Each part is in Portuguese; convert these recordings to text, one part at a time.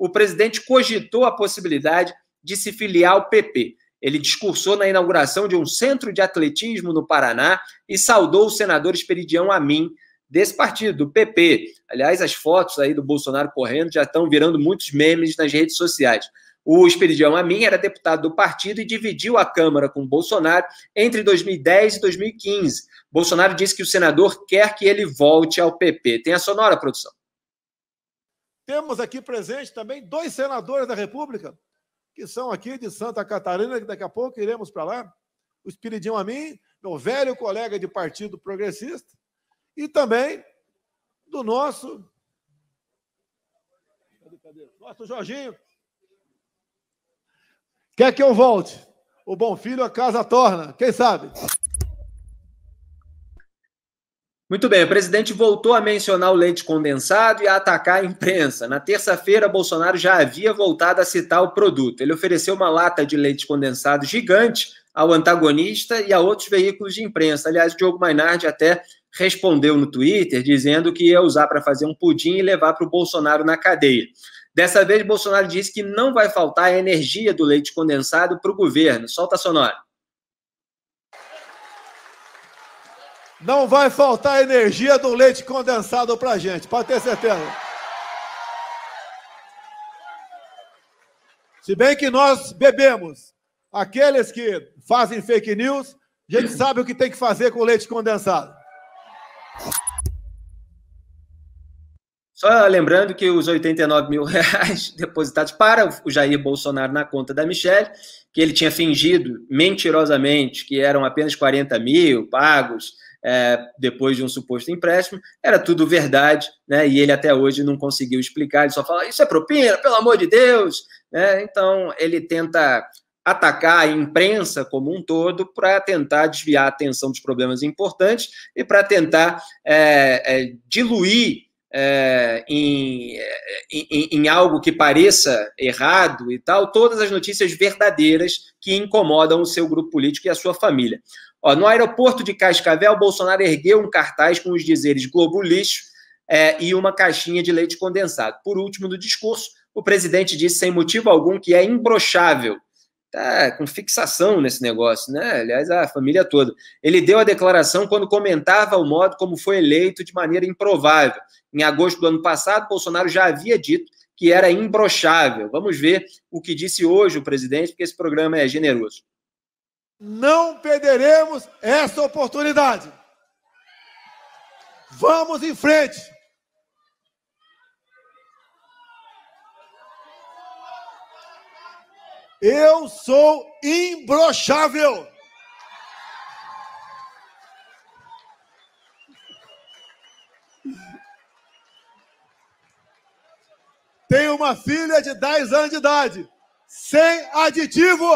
o presidente cogitou a possibilidade de se filiar ao PP. Ele discursou na inauguração de um centro de atletismo no Paraná e saudou o senador Esperidião Amin desse partido, do PP. Aliás, as fotos aí do Bolsonaro correndo já estão virando muitos memes nas redes sociais. O Esperidião Amin era deputado do partido e dividiu a Câmara com Bolsonaro entre 2010 e 2015. Bolsonaro disse que o senador quer que ele volte ao PP. Tem a sonora, produção. Temos aqui presente também dois senadores da República, que são aqui de Santa Catarina, que daqui a pouco iremos para lá. O Espiridinho Amin, meu velho colega de partido progressista, e também do nosso. Nosso Jorginho. Quer que eu volte? O Bom Filho a casa torna, quem sabe? Muito bem, o presidente voltou a mencionar o leite condensado e a atacar a imprensa. Na terça-feira, Bolsonaro já havia voltado a citar o produto. Ele ofereceu uma lata de leite condensado gigante ao antagonista e a outros veículos de imprensa. Aliás, Diogo Mainardi até respondeu no Twitter dizendo que ia usar para fazer um pudim e levar para o Bolsonaro na cadeia. Dessa vez, Bolsonaro disse que não vai faltar a energia do leite condensado para o governo. Solta a sonora. Não vai faltar energia do leite condensado para gente, pode ter certeza. Se bem que nós bebemos, aqueles que fazem fake news, a gente sabe o que tem que fazer com leite condensado. Só lembrando que os 89 mil reais depositados para o Jair Bolsonaro na conta da Michelle, que ele tinha fingido mentirosamente que eram apenas 40 mil pagos é, depois de um suposto empréstimo, era tudo verdade, né? E ele até hoje não conseguiu explicar, ele só fala: Isso é propina, pelo amor de Deus! Né? Então ele tenta atacar a imprensa como um todo para tentar desviar a atenção dos problemas importantes e para tentar é, é, diluir é, é, em, em, em, algo que pareça errado e tal, todas as notícias verdadeiras que incomodam o seu grupo político e a sua família. Ó, no aeroporto de Cascavel, Bolsonaro ergueu um cartaz com os dizeres Globo Lixo é, e uma caixinha de leite condensado. Por último, no discurso, o presidente disse sem motivo algum que é imbrochável tá com fixação nesse negócio, né? Aliás, a família toda. Ele deu a declaração quando comentava o modo como foi eleito de maneira improvável. Em agosto do ano passado, Bolsonaro já havia dito que era imbrochável. Vamos ver o que disse hoje o presidente, porque esse programa é generoso. Não perderemos essa oportunidade. Vamos em frente. Eu sou imbrochável. Tenho uma filha de 10 anos de idade, sem aditivo.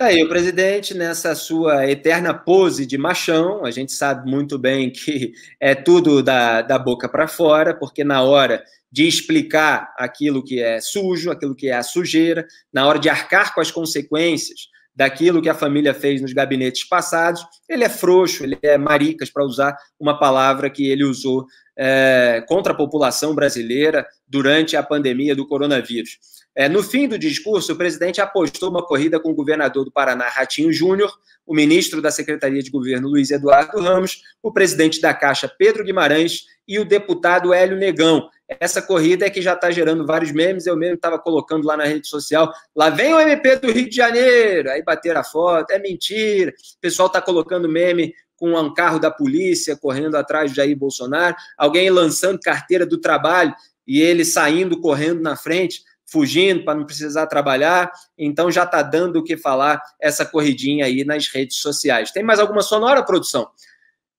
Tá aí, o presidente, nessa sua eterna pose de machão, a gente sabe muito bem que é tudo da, da boca para fora, porque na hora de explicar aquilo que é sujo, aquilo que é a sujeira, na hora de arcar com as consequências daquilo que a família fez nos gabinetes passados. Ele é frouxo, ele é maricas, para usar uma palavra que ele usou é, contra a população brasileira durante a pandemia do coronavírus. É, no fim do discurso, o presidente apostou uma corrida com o governador do Paraná, Ratinho Júnior, o ministro da Secretaria de Governo, Luiz Eduardo Ramos, o presidente da Caixa, Pedro Guimarães, e o deputado Hélio Negão, essa corrida é que já está gerando vários memes. Eu mesmo estava colocando lá na rede social. Lá vem o MP do Rio de Janeiro. Aí bateram a foto. É mentira. O pessoal está colocando meme com um carro da polícia correndo atrás de Jair Bolsonaro. Alguém lançando carteira do trabalho e ele saindo correndo na frente fugindo para não precisar trabalhar. Então já está dando o que falar essa corridinha aí nas redes sociais. Tem mais alguma sonora, produção?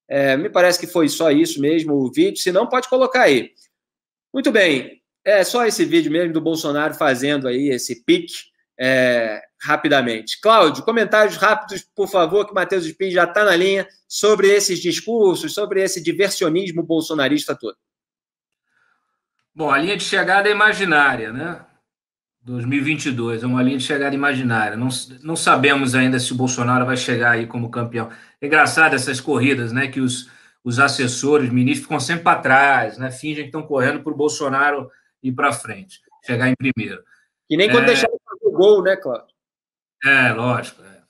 É, me parece que foi só isso mesmo o vídeo. Se não, pode colocar aí. Muito bem. É só esse vídeo mesmo do Bolsonaro fazendo aí esse pique é, rapidamente. Cláudio, comentários rápidos, por favor, que o Matheus Espinho já está na linha sobre esses discursos, sobre esse diversionismo bolsonarista todo. Bom, a linha de chegada é imaginária, né? 2022 é uma linha de chegada imaginária. Não, não sabemos ainda se o Bolsonaro vai chegar aí como campeão. É engraçado essas corridas, né? Que os os assessores, os ministros ficam sempre para trás, né? fingem que estão correndo para o Bolsonaro ir para frente, chegar em primeiro. E nem quando é... deixaram fazer o gol, né, Cláudio? É, lógico. É.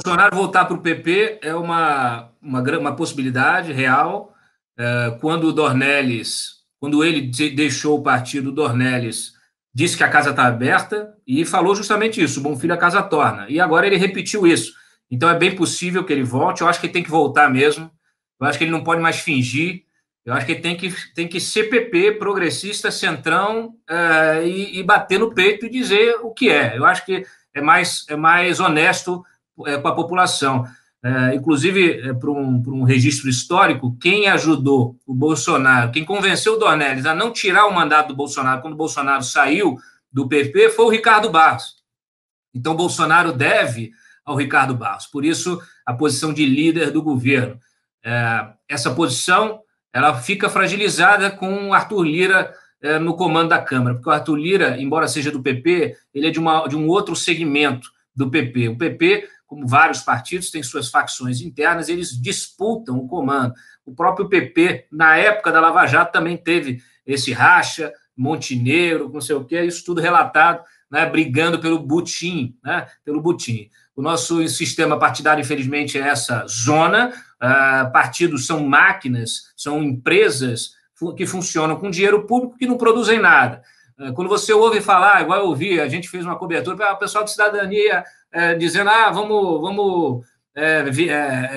Bolsonaro voltar para o PP é uma, uma, uma possibilidade real. É, quando o Dornelles, quando ele deixou o partido, o Dornelles disse que a casa está aberta e falou justamente isso: bom filho a casa torna. E agora ele repetiu isso. Então é bem possível que ele volte. Eu acho que ele tem que voltar mesmo eu acho que ele não pode mais fingir. Eu acho que ele tem que, tem que ser PP, progressista, centrão, eh, e, e, bater no peito e dizer o que é. Eu acho que é mais, é mais honesto é, com a população. É, inclusive, para um, um, registro histórico, quem ajudou o Bolsonaro, quem convenceu o Dornelles a não tirar o mandato do Bolsonaro quando o Bolsonaro saiu do PP foi o Ricardo Barros. Então, Bolsonaro deve ao Ricardo Barros. Por isso, a posição de líder do governo é, essa posição ela fica fragilizada com Arthur Lira é, no comando da Câmara, porque o Arthur Lira, embora seja do PP, ele é de, uma, de um outro segmento do PP. O PP, como vários partidos, tem suas facções internas, eles disputam o comando. O próprio PP, na época da Lava Jato, também teve esse racha, Montenegro, não sei o quê, isso tudo relatado, né, brigando pelo butim, né, pelo butim. O nosso sistema partidário, infelizmente, é essa zona. Uh, partidos são máquinas, são empresas que funcionam com dinheiro público que não produzem nada. Uh, quando você ouve falar, igual eu ouvi, a gente fez uma cobertura, ah, o pessoal de cidadania uh, dizendo: ah, vamos, vamos eh,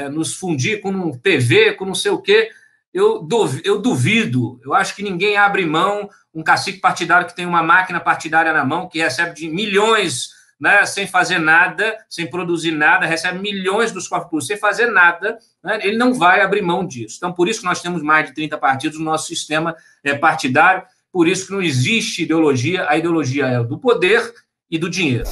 eh, nos fundir com um TV, com não sei o quê. Eu, eu duvido, eu acho que ninguém abre mão um cacique partidário que tem uma máquina partidária na mão, que recebe de milhões né, sem fazer nada, sem produzir nada, recebe milhões dos cofres públicos sem fazer nada, né, ele não vai abrir mão disso. Então, por isso que nós temos mais de 30 partidos no nosso sistema é, partidário, por isso que não existe ideologia, a ideologia é do poder e do dinheiro.